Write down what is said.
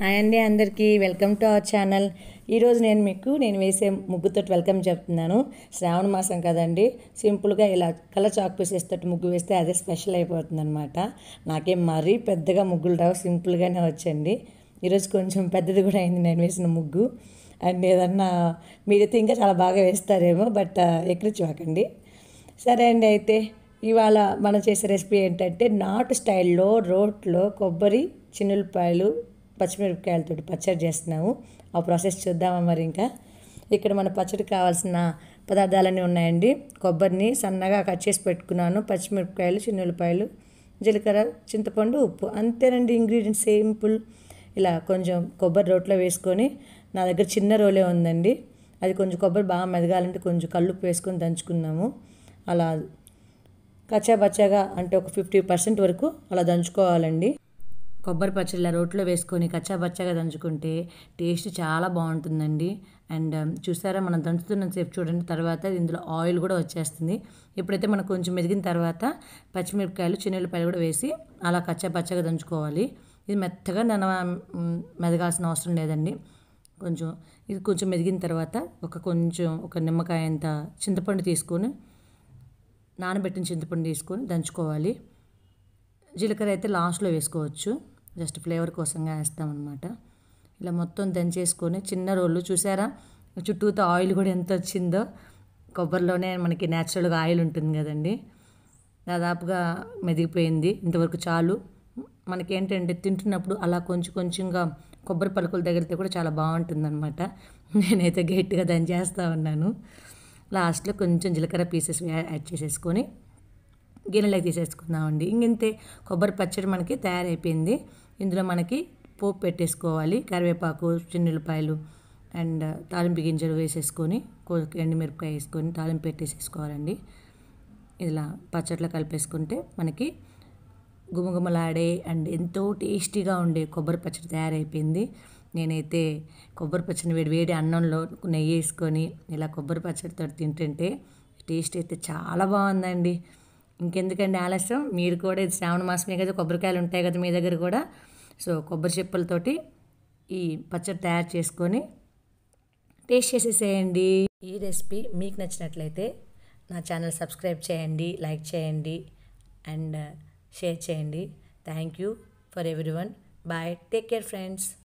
hi అండి అందరికీ welcome to our channel ఈరోజు నేను మీకు నేను వేసే ముగ్గుతో వెల్కమ్ చెప్తున్నాను శ్రావణ మాసం కదండి సింపుల్గా ఇలా కలర్ చాక్ పీసెస్ తోటి ముగ్గు వేస్తే అదే స్పెషల్ అయిపోతుంది అనమాట నాకేం మరీ పెద్దగా ముగ్గులు రావు సింపుల్గానే వచ్చండి ఈరోజు కొంచెం పెద్దది కూడా అయింది నేను వేసిన ముగ్గు అండ్ ఏదన్నా మీరైతే ఇంకా చాలా బాగా వేస్తారేమో బట్ ఎక్కడ చూకండి సరే అండి అయితే ఇవాళ మనం చేసే రెసిపీ ఏంటంటే నాటు స్టైల్లో రోట్లో కొబ్బరి చిన్నపాయలు పచ్చిమిరపకాయలతో పచ్చడి చేస్తున్నాము ఆ ప్రాసెస్ చూద్దామా మరి ఇంకా ఇక్కడ మన పచ్చడి కావాల్సిన పదార్థాలన్నీ ఉన్నాయండి కొబ్బరిని సన్నగా కట్ చేసి పెట్టుకున్నాను పచ్చిమిరపకాయలు చిన్న ఉల్లిపాయలు జీలకర్ర చింతపండు ఉప్పు అంతేనండి ఇంగ్రీడియంట్స్ సింపుల్ ఇలా కొంచెం కొబ్బరి రోట్లో వేసుకొని నా దగ్గర చిన్న రోలే ఉందండి అది కొంచెం కొబ్బరి బాగా మెదగాలంటే కొంచెం కళ్ళుప్పు వేసుకొని దంచుకున్నాము అలా కచ్చాబచ్చాగా అంటే ఒక ఫిఫ్టీ పర్సెంట్ వరకు అలా దంచుకోవాలండి కొబ్బరి పచ్చళ్ళ రోట్లో వేసుకొని కచ్చాబచ్చాగా దంచుకుంటే టేస్ట్ చాలా బాగుంటుందండి అండ్ um, చూసారా మనం దంచుతున్న సేపు చూడండి తర్వాత ఇందులో ఆయిల్ కూడా వచ్చేస్తుంది ఎప్పుడైతే మనకు కొంచెం మెదిగిన తర్వాత పచ్చిమిరపకాయలు ఉల్లిపాయలు కూడా వేసి అలా కచ్చాపచ్చగా దంచుకోవాలి ఇది మెత్తగా నన్న um, మెదగాల్సిన అవసరం లేదండి కొంచెం ఇది కొంచెం మెదిగిన తర్వాత ఒక కొంచెం ఒక నిమ్మకాయ అంత చింతపండు తీసుకొని నానబెట్టిన చింతపండు తీసుకొని దంచుకోవాలి జీలకర్ర అయితే లాస్ట్లో వేసుకోవచ్చు జస్ట్ ఫ్లేవర్ కోసంగా వేస్తామన్నమాట ఇలా మొత్తం దంచేసుకొని చిన్న రోళ్ళు చూసారా చుట్టూతో ఆయిల్ కూడా ఎంత వచ్చిందో కొబ్బరిలోనే మనకి న్యాచురల్గా ఆయిల్ ఉంటుంది కదండి దాదాపుగా మెదిగిపోయింది ఇంతవరకు చాలు మనకేంటంటే తింటున్నప్పుడు అలా కొంచెం కొంచెంగా కొబ్బరి పలుకులు తగిలితే కూడా చాలా అనమాట నేనైతే గట్టిగా దంచేస్తా ఉన్నాను లాస్ట్లో కొంచెం జీలకర్ర పీసెస్ యాడ్ చేసేసుకొని గిన్నెలకు తీసేసుకుందామండి ఇంకంతే కొబ్బరి పచ్చడి మనకి తయారైపోయింది ఇందులో మనకి పోపు పెట్టేసుకోవాలి కరివేపాకు చిన్నులపాయలు అండ్ తాలింపు గింజలు వేసేసుకొని ఎండుమిరపకాయ వేసుకొని తాలింపు పెట్టేసేసుకోవాలండి ఇలా పచ్చట్లో కలిపేసుకుంటే మనకి గుమగుమలాడే అండ్ ఎంతో టేస్టీగా ఉండే కొబ్బరి పచ్చడి తయారైపోయింది నేనైతే కొబ్బరి పచ్చడిని వేడి వేడి అన్నంలో నెయ్యి వేసుకొని ఇలా కొబ్బరి పచ్చడితో తింటుంటే టేస్ట్ అయితే చాలా బాగుందండి ఇంకెందుకండి ఆలస్యం మీరు కూడా ఇది శ్రావణ మాసమే కదా కొబ్బరికాయలు ఉంటాయి కదా మీ దగ్గర కూడా సో కొబ్బరి చెప్పులతోటి ఈ పచ్చడి తయారు చేసుకొని టేస్ట్ చేసేసేయండి ఈ రెసిపీ మీకు నచ్చినట్లయితే నా ఛానల్ సబ్స్క్రైబ్ చేయండి లైక్ చేయండి అండ్ షేర్ చేయండి thank you for everyone bye take care friends